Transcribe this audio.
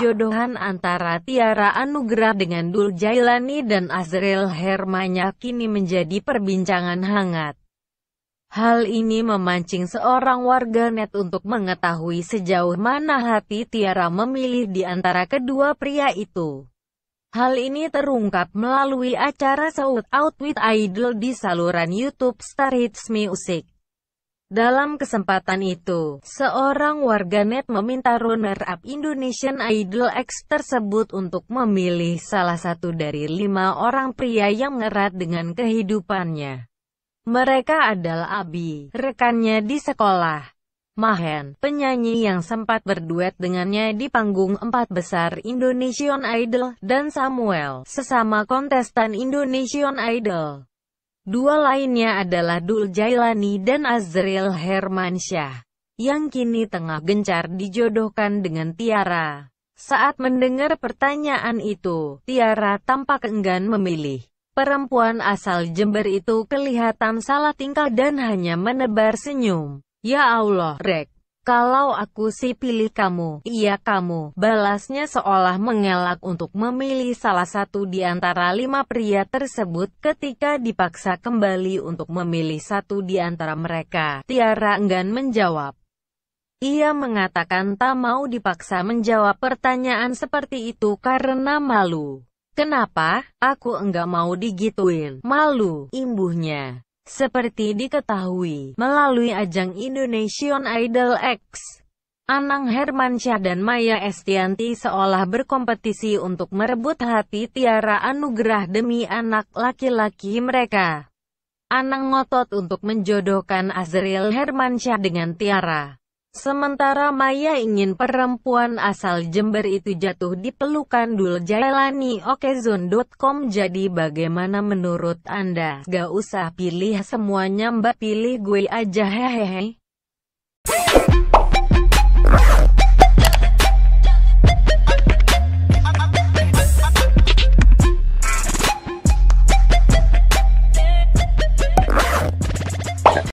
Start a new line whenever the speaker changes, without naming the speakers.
perjodohan antara Tiara Anugrah dengan Dul Jailani dan Azril Hermanya kini menjadi perbincangan hangat. Hal ini memancing seorang warganet untuk mengetahui sejauh mana hati Tiara memilih di antara kedua pria itu. Hal ini terungkap melalui acara Saud Out with Idol di saluran YouTube Star Hits Music. Dalam kesempatan itu, seorang warganet meminta runner-up Indonesian Idol X tersebut untuk memilih salah satu dari lima orang pria yang erat dengan kehidupannya. Mereka adalah Abi, rekannya di sekolah. Mahen, penyanyi yang sempat berduet dengannya di panggung empat besar Indonesian Idol, dan Samuel, sesama kontestan Indonesian Idol. Dua lainnya adalah Dul Jailani dan Azril Hermansyah, yang kini tengah gencar dijodohkan dengan Tiara. Saat mendengar pertanyaan itu, Tiara tampak enggan memilih. Perempuan asal Jember itu kelihatan salah tingkah dan hanya menebar senyum. Ya Allah, Rek, kalau aku sih pilih kamu, iya kamu. Balasnya seolah mengelak untuk memilih salah satu di antara lima pria tersebut ketika dipaksa kembali untuk memilih satu di antara mereka. Tiara enggan menjawab. Ia mengatakan tak mau dipaksa menjawab pertanyaan seperti itu karena malu. Kenapa? Aku enggak mau digituin. Malu, imbuhnya. Seperti diketahui, melalui ajang Indonesian Idol X, Anang Hermansyah dan Maya Estianti seolah berkompetisi untuk merebut hati Tiara Anugerah demi anak laki-laki mereka. Anang ngotot untuk menjodohkan Azril Hermansyah dengan Tiara. Sementara Maya ingin perempuan asal Jember itu jatuh di pelukan Dul Jailani Okezone.com Jadi bagaimana menurut Anda? Gak usah pilih semuanya mbak pilih gue aja hehehe.